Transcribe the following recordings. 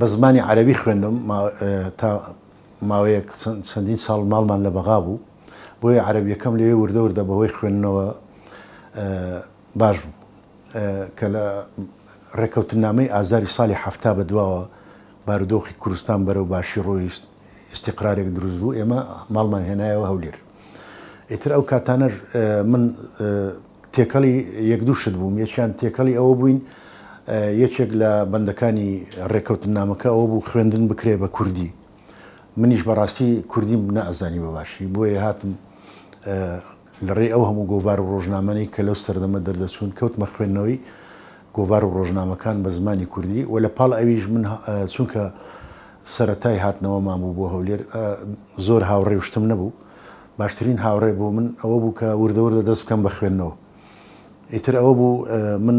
بە زمانی عەربی خوێندم تا ماوەیەک چەندین ساڵ ماڵمان لە بەغا بوو بۆیە عەربیەکەم لێ وردە وردە بەوەی خوێندنەوە باش بوو کە لە ڕێکەوتنامەی ئازاری ساڵی هەفتا بەدواوە بارودۆخی کوردستان بەرەو باشی ڕۆیست استیقرارێک دروست بوو ئێمە ماڵمان هێنایەوە هەولێر ئیتر ئەو کاتانەر من تێکەڵی یەک دوو شت بووم یەکیان تێکەڵی ئەوە بووین یەکێک لە بەندەکانی ڕێکەوتن نامەکە ئەوە بوو خوێندن بکرێ بە کوردی منیش بەڕاستی کوردی نەئزانی بەباشی بۆیە هاتم لەڕێ ئەو هەموو گۆوار و ڕۆژنامەی کە لەو سەردەمە دەردەچوون کەوتمە خوێندنەوەی گۆوار و ڕۆژنامەکان بە زمانی کوردی و لە پاڵ ئەویش من چونکە سەتای هاتنەوە مامبوو بۆ هەولێر زۆر هاوڕێ وشتم نەبوو باشترین هاوڕێ بۆ من ئەوە بوو کە وردەوردە دەست بکەم بە خوێندنەوە ئیتر ئەوە بوو من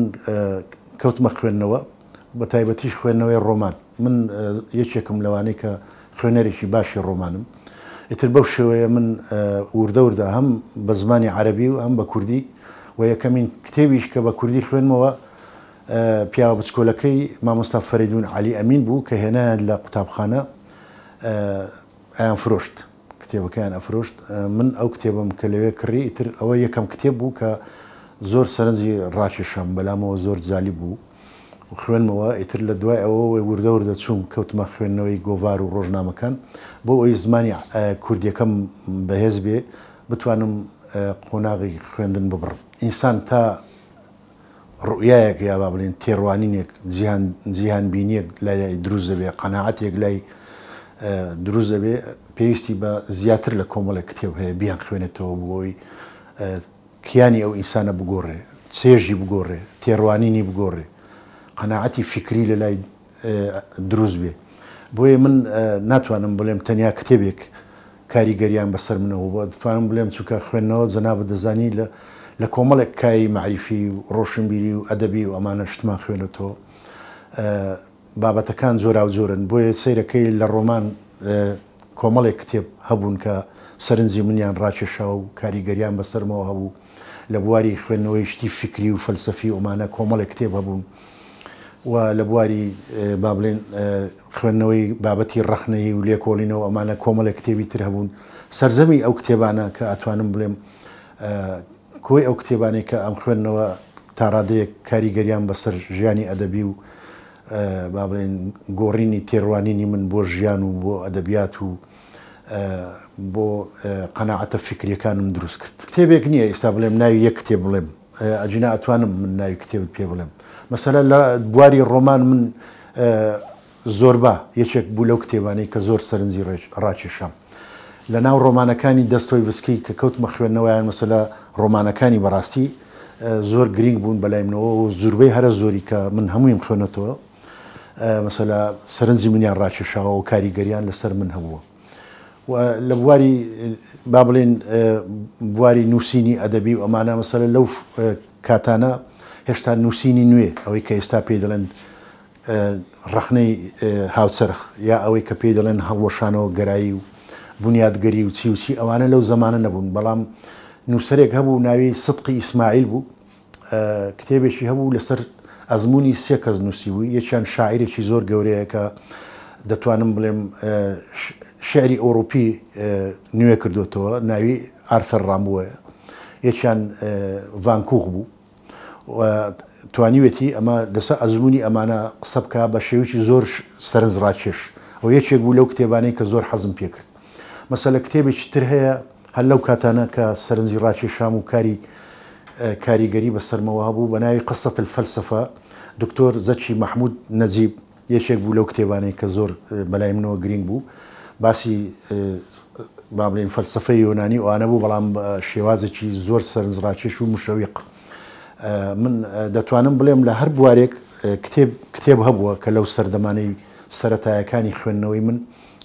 کەوتمە خوێندنەوە بە تایبەتیش خوێندنەوەی ڕۆمان من یەکێکم لەوانەیە کە خوێنەرێکی باشی ڕۆمانم ئیتر بەو شێوەیە من وردە وردە هەم بە زمانی عربی و ئەم بە کوردی و یەکەمین کتێویش کە بە کوردی خوێنمەوە پیاوە بچکۆلەکەی مامۆستا فەریدون علی ئەمین بوو کە هێنایان لە قوتابخانە ئایان فرۆشت کتێبەکەیان ئەفرۆشت من ئەو کتێبم کە لەوێ کڕی ئیتر ئەوە یەکەم کتێب بوو کە زۆر سەرنجی ڕاکێشم بەلامەوە زۆر جالی بوو خوێنمەوە ئیتر لە دوای ئەوەی وردەور دەچوم کەوتمە خوێندنەوەی گۆوار و ڕۆژنامەکان بۆ ئەوی زمانی کوردیەکەم بەهێز بێ بتوانم قۆناغی خوێندن ببڕم ئینسان تا ڕویایەک یا با بڵین تێڕوانینێک جیهان بینیەک لای دروست دەبێ قەنەعاتێک لای دروست دەبێ پێویستی بە زیاتر لە کۆمەڵێک کتێب هەیە بیان خوێنێتەوە بۆی کیانی ئەو ئینسانە بگۆڕێ چێژی بگۆڕێ تێڕوانینی بگۆڕێ قەنەعەتی فکری لە لای دروست بێ بۆیە من ناتوانم بڵێم تەنیا کتێبێک کاریگەریان بەسەر منەوە بۆ دەتوانم بڵێم چووکە خوێندنەوە جەنابە دەزانی لە لە کۆمەڵێک کای معریفی و ڕۆشنبیری و ئەدەبی و ئەمانە شتمان خوێنێتەوە بابەتەکان زۆرا و زۆرن بۆیە سیرەکەی لە ڕۆمان کۆمەڵێک کتێب هەبوون کە سەرنجی منیان ڕاکێشا و کاریگەریان بەسەرمەوە هەبوو لە بواری خوێندنەوەی شتی فکری و فەلسفی ئۆمانە کۆمەڵێک کتێب هەبوون و لە بواری با بڵێن خوێندنەوەی بابەتی ڕخنەی و لێکۆڵینەوە ئەمانە کۆمەڵێک کتێبی تر هەبوون سەررجەمی ئەو کتێبانە کە ئەتوانم بڵێم کۆی ئەو کتێبانی کە ئەم خوێندنەوە تاڕادەیەک کاریگەریان بەسەر ژیانی ئەدەبی و با بڵێن گۆڕینی تێڕوانینی من بۆ ژیان و بۆ ئەدەبیات و بۆ قەنەعەتە فکرەکانم دروست کرد کتێبێک نییە ئێستا بڵێم ناوی یەک کتێب بڵێم ئەجینا ئەتوانم من ناوی کتێبت پێ بڵێم مەسەلا لە بواری ڕۆمان من زۆر بە یەکێک بوو لەو کتێبانەی کە زۆر سەرنجی ڕاکێشام لە ناو ڕۆمانەکانی دەستۆی وسکی کە کەوتمە خوێندنەوەیان مەسەلا ڕۆمانەکانی بەڕاستی زۆر گرنگ بوون بەلایمنەوە و زوربەی هەرە زۆری کە من هەموویم خوێنەتەوە مەسەلا سەرنجی منیان ڕاکێشاوە و کاریگەریان لەسەر من هەبووە لە بواری با بڵێن بواری نووسینی ئەدەبی و ئەمانە مەسەر لەو کاتانە هێشتا نووسینی نوێ ئەوەی کە ئێستا پێی دەڵێن ڕخنەی هاوچرخ یا ئەوەی کە پێی دەڵێن هەڵوەشانەوە گەرایی و بنیادگەری و چی وچی ئەوانە لەو زمانە نەبوون بەڵام نووسەرێک هەبوو ناوی سدقی ئیسماعیل بوو کتێبێکی هەبوو لەسەر ئەزمموی سێ کەس نووسی بوو یەکیان شاعیرێکی زۆر گەورەیە کە دەتوانم بڵێم شعری ئۆروپی نوێ کردوتەوە ناوی ئارتەر ڕامبووە یەکیان ڤانکوغ بوو توانیوێتی ئەمە دەسە ئەزبوونی ئەمانە قسە بکە بە شێوکی زۆر سەرنجڕاکێش ئەو یەکێک بوو لەو کتێبانەی کە زۆر حەزم پێکرد مەسە لە کتێبێکی تر هەیە هەل لەو کاتانە کە سەرنجی ڕاکی شام و کاری کاریگەری بە سەرمەوە بوو بە ناوی قسەت فەلسفە دکتۆر زەچی مححمود نەزیب یەکێک بوو لەو کتێبانەی کە زۆر بەلای منەوە گرنگ بوو باسی با بڵێن فەلسفە یۆنانی ئەوانە بوو بەڵام شێوازێکی زۆر سەرنجڕاکێش و مشەویق من دەتوانم بڵێم لە هەر بوارێک کتێب هەبووە کە لەو سەردەمانەی سەتایەکانی خوێندنەوەی من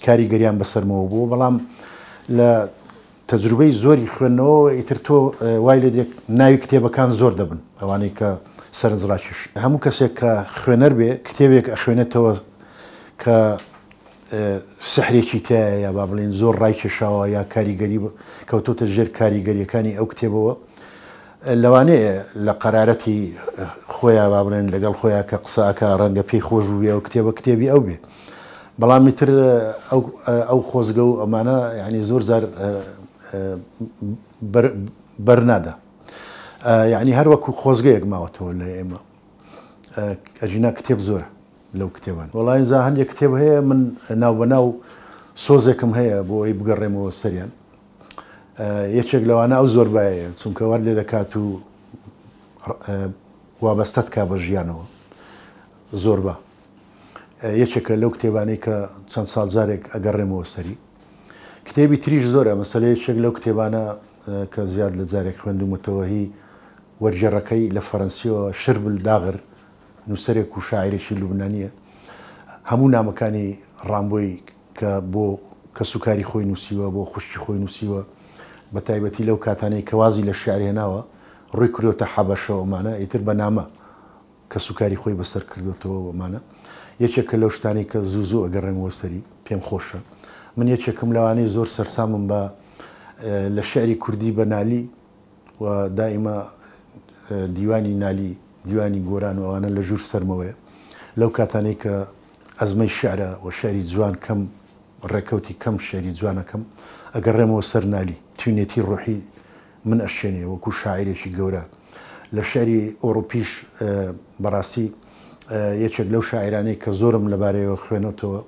کاریگەریان بەسەرمەوە بوو بەڵام لە تەجروبەی زۆری خوێندنەوە ئیتر تۆ وای لە ناوی کتێبەکان زۆر دەبن ئەوانەی کە سەرنجڕاکیش هەموو کەسێک کە خوێنەر بێ کتێبێک ئەخوێنێتەوە کە سحرێکی تایە یا با بڵێن زۆر ڕایکێشاوە یا کاریگەری کەوتۆتە ژێر کاریگەریەکانی ئەو کتێبەوە لەوانەیە لە قەرارەتی خۆیان با بڵێن لەگەڵ خۆیان کە قساکە ڕەنگە پێی خۆش بێ و کتێبە کتێبی ئەو بێ بەڵامی تر ئەو خۆزگە و ئەمانە ینی زۆر زار بەرنادا یعنی هەروەکو خۆزگەیەک ماوەتەوە لە ئێمە ئەژینا کتێب زۆرە لەو کتێبان وڵی زا هەندێک کتێب هەیە من ناوبەناو سۆزێکم هەیە بۆ ئەوی بگەڕێمەوە سەریان یەکێک لەوانە ئەو زۆر باەیە چونکەوار لێ دەکات و وابەستت کا بە ژیانەوە زۆر بە یەکێکە لەو کتێبانەی کە چەند ساڵجارێک ئەگەڕێمەوە سەری کتێبی تریش زۆرە مەسلەیەکێک لەو کتێبانە کە زیاد لە جارێک خوێندومەتەوەهی وەرجێڕەکەی لە فەرەنسیەوە شربل داغر نووسەرێک و شاعرێکی لوبنانیە هەموو نامەکانی ڕامبۆی کە بۆ کە سوکاری خۆی نووسیوە بۆ خوشتی خۆی نووسیوە بە تایبەتی لەو کاتانەی کەوازی لە شارێناوە ڕووی کردوتە حەبەشەوەمانە ئیتر بە نامە کە سوکاری خۆی بەسەر کردوتەوە بەمانە یەکێک کە لەو شتانی کە زوو زوو ئەگەڕێنەوە سەری پێم خۆشە من یەکێکم لەوانەیە زۆر سەررسامم بە لە شعری کوردی بەنالی و دائیمە دیوانی نالی دیوانی گۆران ئەوانە لە ژوور سەرمەوەی لەو کاتانەی کە ئەزمەی شعرە و شاری جوان کەم ڕێکەوتی کەم شێری جوانەکەم ئەگەر ڕێمەوە سەر نالی توێتی ڕۆحی من ئەشێنێ وەکو شاعرێکی گەورە لە شاری ئۆروپیش بەڕاستی یەکێک لەو شاعرانەی کە زۆرم لەبارەیەوە خوێنەتەوە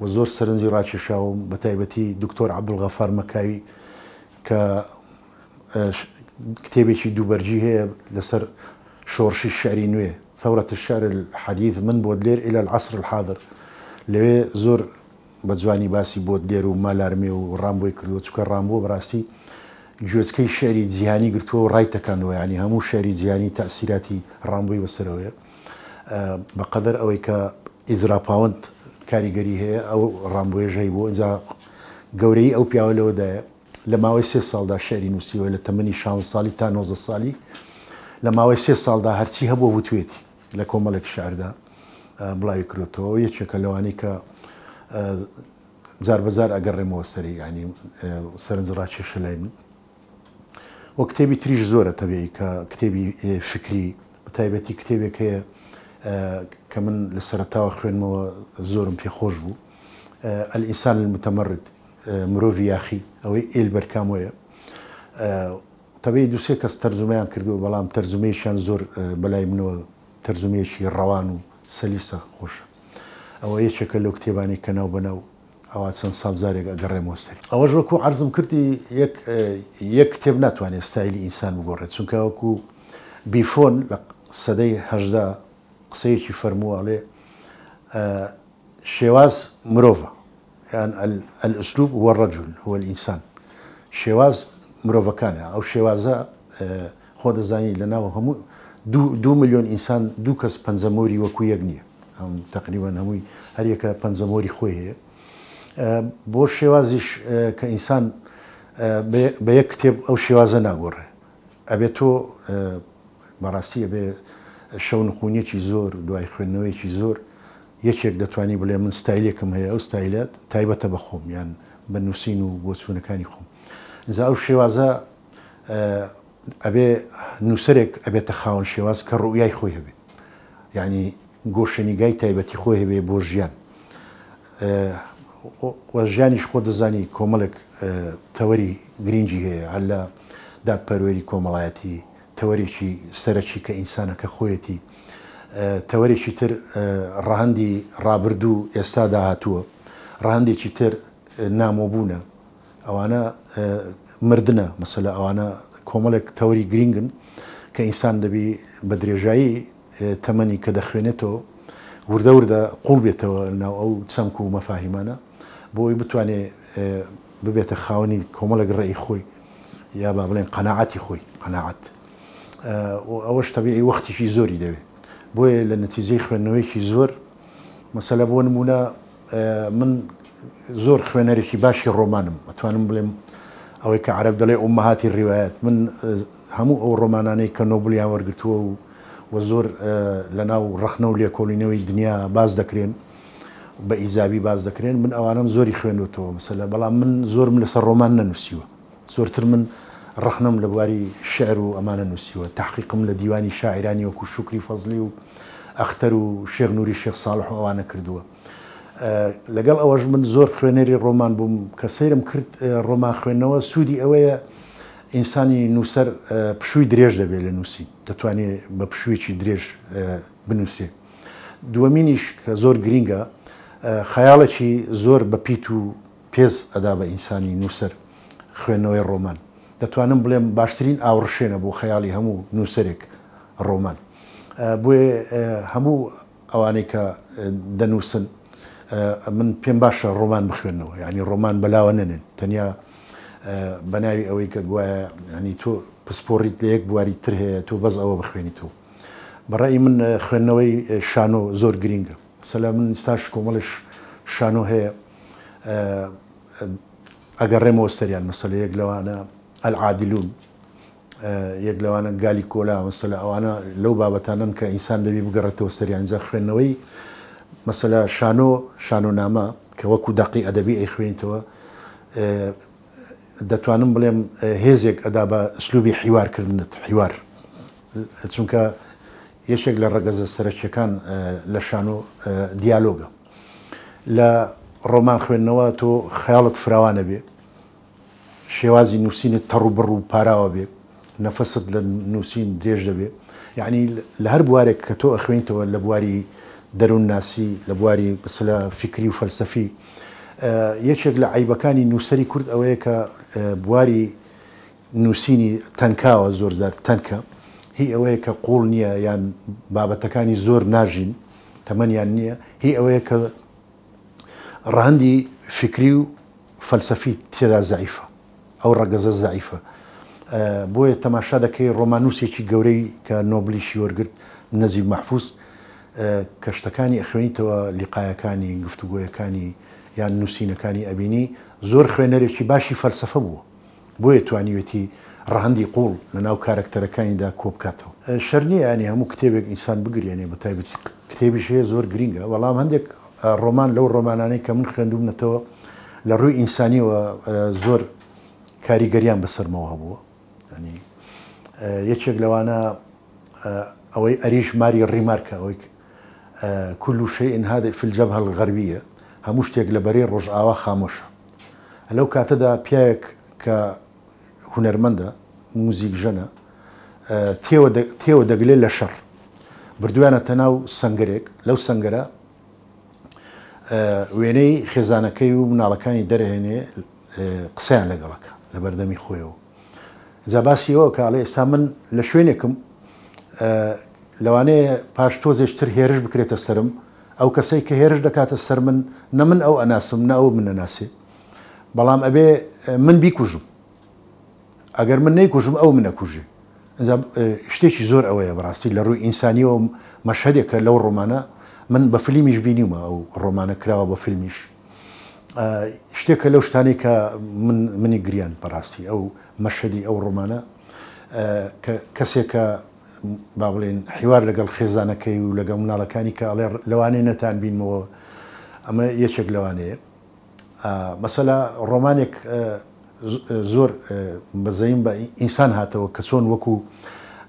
و زۆر سەرنجی ڕاکێشاوم بە تایبەتی دکتۆر عبدڵغەفار مەکاوی کە کتێبێکی دووبەرجی هەیە لەسەر شۆرشی شاری نوێ فەورەتە شار حەدیث من بۆ لێر ئلە العسر الحاضر لەوێ زۆر بە جوانی باسی بۆ لێر و مالارمێ و ڕامبۆی کردووە چکە ڕامبۆ بڕاستی گوێچکەی شاری جیهانی گرتووە و ڕایتەکانەوە ینی هەموو شاری جیهانی تاسیراتی ڕامبووی بەسەرەوەیە بەقەدەر ئەوەی کە ئیزراپاوەند کاریگەری هەیە ئەو ڕامبێژەی بۆ ئەجا گەورەی ئەو پیاوە لەوەدایە لە ماوەی سێ ساڵدا شعری نووسیوە لە تەمەنی شان ساڵی تا نۆزە ساڵی لە ماوەی سێ ساڵدا هەرچی هەبوو وتوێتی لە کۆمەڵێک شاردا بڵای کرۆتەوە یەکێکە لەوانی کە زار بەزار ئەگەڕێمەوە سەری ینی سەرنجڕاکێشە لای من وە کتێبی تریش زۆرە تەبێی کە کتێبی فکری بەتایبەتی کتێبێک هەیە کە من لە سەرتاوە خوێنمەوە زۆرم پێخۆش بوو ئەلئیسان متەمەرد مرۆڤ یاخی ئەوەی ئێلبەر کامۆیە تەبی دوسێ کەس تەرزمەیان کردو بەڵام تەرزمەیشان زۆر بەلای منەوە تەرزمێشی ڕەوان و سەلیسە خۆشە ئەوە یەکێکە لەو کتێبانی کەناو بەناو ئەوە چەند ساڵزارێک ئەگەڕێمۆستری ئەوەش وەکو عرزم کردی یەک کتێب ناتوانێت ستایلی ئینسان بگۆڕێت چونکە وەکو بیفۆن لە سەدەی هەدا قسەیەکی فەرموواڵێ شێواز مرۆڤە يعني الأسلوب هو الرجل هو الإنسان شێواز مرۆڤەکانە ئەو شێوازە خۆ دەزانی لەناوە هەموو دو میلیۆن ئینسان دوو کەس پەنجەمۆری وەکو یەک نییە ئەم تقریبان هەمووی هەریەکە پەنجەمۆری خۆی هەیە بۆ شێوازیش کە ئینسان بە یەک کتێب ئەو شێوازە ناگۆڕێ ئەبێت تۆ بەڕاستی ئەبێ شەونخونیەکی زۆر دوای خوێندنەوەیکی زۆر یەکێک دەتوانی بڵێ من ستایلێکم هەیە ئەو ستایلەت تایبەتە بە خۆم یان بە نووسین و بۆ چوونەکانی خۆم زا ئەو شێوازە ئەبێ نووسەرێک ئەبێتە خاون شێواز کە ڕویای خۆی هەبێ یعنی گۆشەنیگای تایبەتی خۆی هەبێ بۆ ژیان ژیانیش خۆ دەزانی کۆمەڵک تەوەری گرنگجی هەیە هەل لە دادپەروەری کۆمەڵایەتی تەوەرێکی سەرەکی کە ئینسانەکە خۆیەتی تەوەێکی تر ڕاندی ڕابردوو ئێستا داهاتووە ڕاندێکی تر نامۆبوونە ئەوانە مردە مەسلە ئەوانە کۆمەڵێک تەوری گرنگن کە ئینسان دەبی بە درێژایی تەمەنی کە دەخوێنێتەوە وردە وردە قوڵ بێتەوە ناو ئەو چەمک و مەفاهیمانە بۆی بتوانێ ببێتە خاوەنی کۆمەڵک ڕێی خۆی یا با بڵێن قەنەعاتی خۆی قەنەعات ئەوەش تەبیعی وەختیشی زۆری دەوێت بۆیە لە نەتیزەی خوێندنەوەیکی زۆر مەسەلە بۆ نمونە من زۆر خوێنەرێکی باشی ڕۆمانم ئەتوانم بڵێم ئەوەی کە عرب دەڵێ ئۆمەهاتی ڕیواەت من هەموو ئەو ڕۆمانانەی کە نۆبلیان وەرگتووە و وە زۆر لە ناو ڕخنە و لێکۆڵینەوەی دنیا باز دەکرێن بە ئیزابی باز دەکرێن من ئەوانم زۆری خوێنوتەوە مەسەلە بەڵام من زۆرم لەسەر ڕۆمان نەنووسیوە زۆرتر من ڕخنم لە بواری شعر و ئەمانە نووسیوە تحقیقم لە دیوانی شاعرانی وەکو شکری فەزلی و ئەختەر و شێغ نووری شێخ ساڵح ئەوانە کردووە لەگەڵ ئەوەش من زۆر خوێنەری ڕۆمان بووم کە سەیرم کرد ڕۆمان خوێندنەوە سوودی ئەوەیە ئینسانی نووسەر پشووی درێژ دەبێت لە نووسی دەتوانێت بە پشوویکی درێژ بنووسێ دووەمینیش کە زۆر گرینگە خەیاڵێکی زۆر بە پیت و پێز ئەدا بە ئینسانی نووسەر خوێندنەوەی ڕۆمان دەتوانم بڵێم باشترین ئاوڕشێنە بۆ خەیاڵی هەموو نووسەرێک ڕۆمان بۆێ هەموو ئەوانەی کە دەنووسن من پێم باشە ڕۆمان بخوێنەوە ینی ڕۆمان بەلاوە نەنێن تەنیا بەناوی ئەوەی کە گوایە ینی تۆ پسپۆڕیت لە یەک بواری تر هەیە تۆ بەز ئەوە بخوێنیتەوە بەڕی من خوێندنەوەی شانۆ زۆر گرینگە سەلا من ستاش کۆمەڵش شانۆ هەیە ئەگەر ڕێمەوە سەریان مەسەلەیەک لەوانە العادلون آه، یک یەک لەوانە گالی کۆلا مەسەلا ئەوانە لەو بابەتانن کە ئینسان دەبی بگەڕێتەوە سەریانجا خوێندنەوەی مەسەلا شانۆ شانو کە وەکو دەقی ئەدەبی ئەی خوێنیتەوە آه، دەتوانم بڵێم هێزێک آه، ئەدا بە سلوبی حیوارکردنت حیوار چونکە یەشێک لە ڕگەزە سەرچەکان لە شانۆ دیالۆگە لە ڕۆمان خوێندنەوە تو خیالت فراوانه بێت شێوازی نووسینت تەڕوو بڕ و پاراوە بێ نەفەست لە نووسین درێژ دەبێ یعنی لە هەر بوارێک کە تۆ ئەخوێنیتەوە لە بواری دەروون ناسی لە بواری بەسلە فکری و فەلسەفی یەکێک لە عیبەکانی نووسری کورد ئەوەیە کە بواری نووسینی تەنکاوە زۆر زار تەنکە هی ئەوەیە کە قوڵ نییە یان بابەتەکانی زۆر ناژین تەمەنیان نییە هی ئەوەیە کە ڕاندی فکری و فەلسفی تێدا زعیفە ئەو ڕەگەزە زعیفە بۆیە تەماشا دەکەی ڕۆمانوسێکی گەورەی کە نۆبلیشی وەرگرت نەزیب مححفوظ کەشتەکانی ئەخوێنیتەوە لیقایەکانی گفتوگویەکانی یان نووسینەکانی ئەبینی زۆر خوێنەرێکی باشی فەرسەفە بوو بۆیە توانیوێتی ڕەهندی قوڵ لە ناو کارکتەرەکانیدا کۆبکاتەوە شەرنی ئەنی هەموو کتێبێک ئینسان بگرێنێ بە تایبەتی کتێبیش هەیە زۆر گرینگە وەڵام هەندێک ڕۆمان لەو ڕۆمانانەی کە من خوێندوم نەتەوە لە ڕووی ئینسانیەوە زۆر کاریگەریان بەسەرمەوە هەبووە ینی یەکێک لەوانە ئەوەی ئەریش ماری ڕیمارکە ئەوەی کل شەی ئینهادە فلجەب هەڵ غەربیە هەموو شتێک لە بەرەی ڕۆژئاوا خامۆشە لەو کاتەدا پیاەک کە هوەرمەندە موزیک ژەنە تێوە دەگلێت لە شەڕ بردویانە تەناو سنگرێک لەو سنگرە وێنەی خێزانەکەی و مناڵەکانی دەرهێنێ قسەیان لەگەڵەکە لە بەردەمی خۆیەوە جاباسیەوە کاڵێ ئێستا من لە شوێنێکم لەوانەیە پاش تۆزێشتر هێرش بکرێتە سرم ئەو کەسەی کە هێرش دەکاتە سەر من نە من ئەو ئەناسم نە ئەو من نەناسێ بەڵام ئەبێ من بیکوژم ئەگەر من نەیکوژم ئەو منەکوژێ شتێکی زۆر ئەوەیە بڕاستی لە ڕووی ئینسانیەوە مەشهدێکە لەو ڕۆمانە من بە فلیمیش بینیمە ئەو ڕۆمانە کراوە بە فیلمیش شتێکە لەو شتانی کە منی گریان بەڕاستی ئەو مەشەدی ئەو ڕۆمانە کەسێکە با بڵێن حیوار لەگەڵ خێزانەکەی و لەگەڵ مناڵەکانی کە ئەڵێ لەوانەیە نەتان بینمەوە ئەمە یەکێک لەوانەیە مەسەلا ڕۆمانێک زۆر بەزەیم بە ئینسان هاتەوە کە چۆن وەکو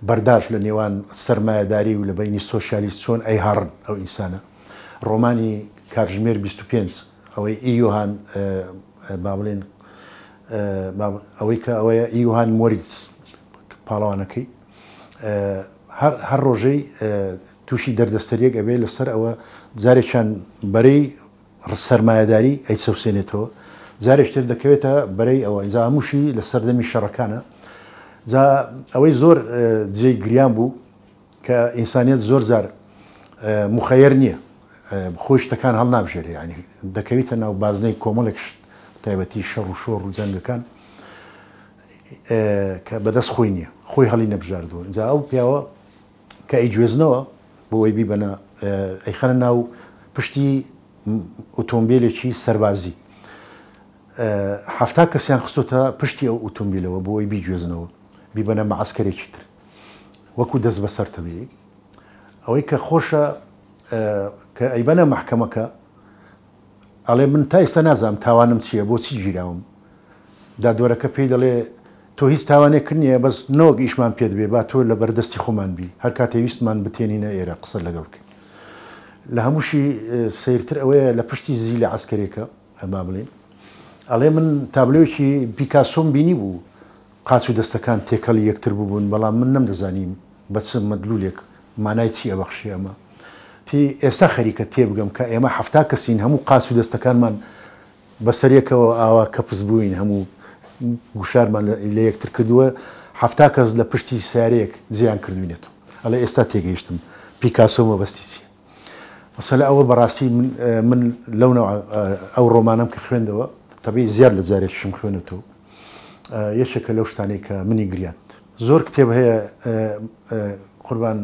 بەرداش لە نێوان سرمایهداری و لە بینی سۆشیالیست چۆن ئەی هاڕن ئەو ئینسانە ڕۆمانی کاتژمێر 25 ئەوەی ئیوهان بابلێن ئەوەی کە ئەوەیە ئیوهان مۆریس پاڵەوانەکەی هەر ڕۆژەی تووشی دەردەستەرێک ئەبێ لەسەر ئەوە جارێکیان بەرەی سەرمایهداری ئەی سەوسێنێتەوە جارێکتر دەکەوێتە بەرەی ئەوە ئەنجاموشی لە سەردەمی شەڕەکانە ئەوەی زۆر جێی گریان بوو کە ئینسانیت زۆر زار مخەیر نییە خۆشتەکان هەڵ نابژێری ینی دەکەویتە ناو بازنەی کۆمەڵێک تایبەتی شەڕ و شۆڕ و جەنگەکان کە بەدەست خۆی نییە خۆی هەڵی نەبژاردوون جا ئەو پیاوە کە ئەیگوێزنەوە بۆی بیبەنە ئەیخەنە ناو پشتی ئۆتۆمبیلێکی سەربازی هەفتا کەسیان خستۆتە پشتی ئەو ئۆتۆمبیلەوە بۆ ئەوی بیگوێزنەوە بیبەنە مەعسکەرێکی تر وەکو دەست بەسەر تەبێ ئەوەی کە خۆشە کە ئەیبەنە محکەمەکە ئەڵێ من تا ئێستا نازام تاوانم چییە بۆچی گیراوم دادوەرەکە پێی دەڵێ تۆ هیچ تاوانێک نییە بەس نۆگ ئیشمان پێت بێ با تۆ لە بەردەستی خۆمان بی هەر کاتێویستمان بتێنینە ئێرە قسە لەگەڵ بکەین لە هەمووشی سیرتر ئەوەیە لە پشتی زی لە عسکرێکە ئەما بڵێ ئەڵێ من تابلۆکی پیکاسۆم بینی بوو قاچ و دەستەکان تێکەڵ یەکتر ببوون بەڵام من نەمدەزانیم بەچ مەدلولێک مانای چی ئەبەخشی ئەمە پێی ئێستا خەریکە تێبگەم کە ئێمە هەفتا کەسین هەموو قاس و دەستەکانمان بەسەرەکەەوە ئاوا کەپس بووین هەموو گوشارمان لە یەکتر کردووە هەفتا کەس لە پشتی سارەیەک زیان کردوینێت ئەلە ئێستا تێگەیشتم پیکاسۆمە بەستیسی مەسەل ئەوە بەڕاستی من لەو ئەو ڕۆمانم کە خوێندەوە تەبی زیاد لە جارێکشم خوێنێتەوە یەکێکە لەو شتانێک کە منی گریاند زۆر کتێب هەیە قوربان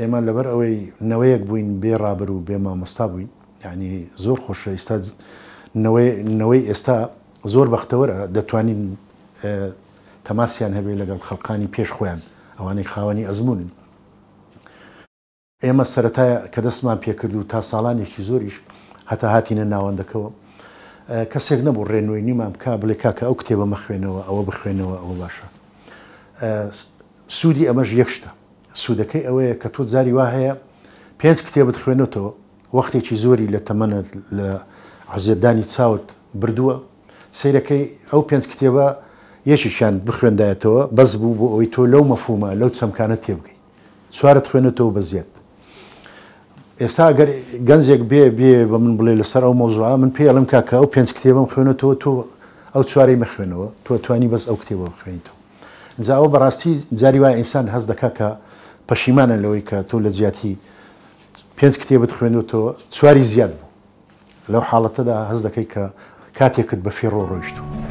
ئێمە لەبەر ئەوەی نەوەیەک بووین بێڕابر و بێمە مەستا بووین یعنی زۆر خۆشە ئێستا نەوەی ئێستا زۆر بەختەوەرە دەتوانین تەماسیان هەبێ لەگەڵ خەڵقانی پێش خۆیان ئەوانەی خاوەنی ئەزمونن ئێمە سەتایە کە دەستمان پێکرد و تا ساڵانێکی زۆریش هەتا هاتینە ناوەندەکەەوە کەسێک نەبوو ڕێنوی نیمان کا بڵێ کاکە ئەو کتێبە مەخوێنەوە ئەوە بخوێنەوە ئەوە باشە سوودی ئەمەش یەکشتە سوودەکەی ئەوەیە کە تۆ زاری وا هەیە پێنج کتێبت خوێنێتەوە وەختێکی زۆری لە تەمەنت لە عزیێدانی چاوت بردووە سیرەکەی ئەو پێنج کتێبە یەشیشان بخوێندایەتەوە بەس بوو بۆ ئەوی تۆ لەو مەفومە لەو چەمکانە تێبگەی سوارت خوێنێتەوە بە زیێت ئێستا گەنجێک بێ بێ بە من بڵێ لەسەر ئەو مۆزوع من پێڵم کاکە ئەو پێنج کتێبم خوێنێتەوە تۆ ئەو چوارەی مەخوێنەوە تۆ توانی بەس ئەو کتێبەوە خوێنیتەوە جاوە بەڕاستی جاری وای ئینسان هەز دەکا کە پەشیمانە لەوەی کە تۆ لە زیاتی پێنج کتێبت خوێن و تۆ چواری زیاد بوو لەو حاڵەتەدا هەز دەکەی کە کاتێکت بە فێڕۆ ڕۆیشت و